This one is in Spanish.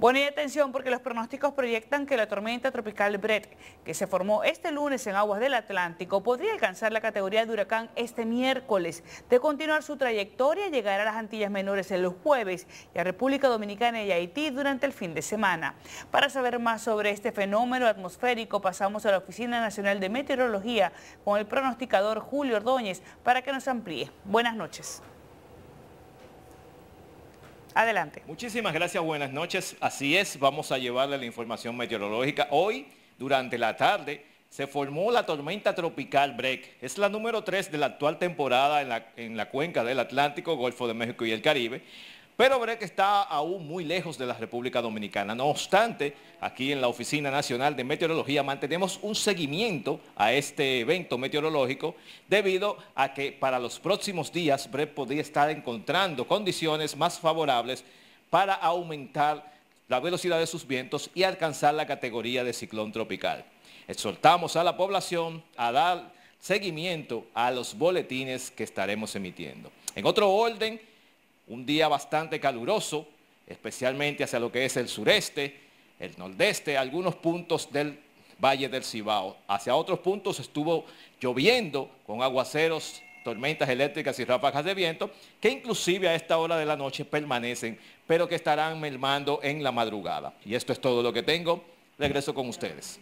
Bueno, y atención porque los pronósticos proyectan que la tormenta tropical Brett, que se formó este lunes en aguas del Atlántico, podría alcanzar la categoría de huracán este miércoles. De continuar su trayectoria, llegar a las Antillas Menores el jueves y a República Dominicana y Haití durante el fin de semana. Para saber más sobre este fenómeno atmosférico, pasamos a la Oficina Nacional de Meteorología con el pronosticador Julio Ordóñez para que nos amplíe. Buenas noches. Adelante. Muchísimas gracias, buenas noches. Así es, vamos a llevarle la información meteorológica. Hoy, durante la tarde, se formó la tormenta tropical Break. Es la número 3 de la actual temporada en la, en la cuenca del Atlántico, Golfo de México y el Caribe pero Breck que está aún muy lejos de la República Dominicana. No obstante, aquí en la Oficina Nacional de Meteorología mantenemos un seguimiento a este evento meteorológico debido a que para los próximos días Breck podría estar encontrando condiciones más favorables para aumentar la velocidad de sus vientos y alcanzar la categoría de ciclón tropical. Exhortamos a la población a dar seguimiento a los boletines que estaremos emitiendo. En otro orden, un día bastante caluroso, especialmente hacia lo que es el sureste, el nordeste, algunos puntos del Valle del Cibao. Hacia otros puntos estuvo lloviendo con aguaceros, tormentas eléctricas y ráfagas de viento, que inclusive a esta hora de la noche permanecen, pero que estarán mermando en la madrugada. Y esto es todo lo que tengo. Regreso con ustedes.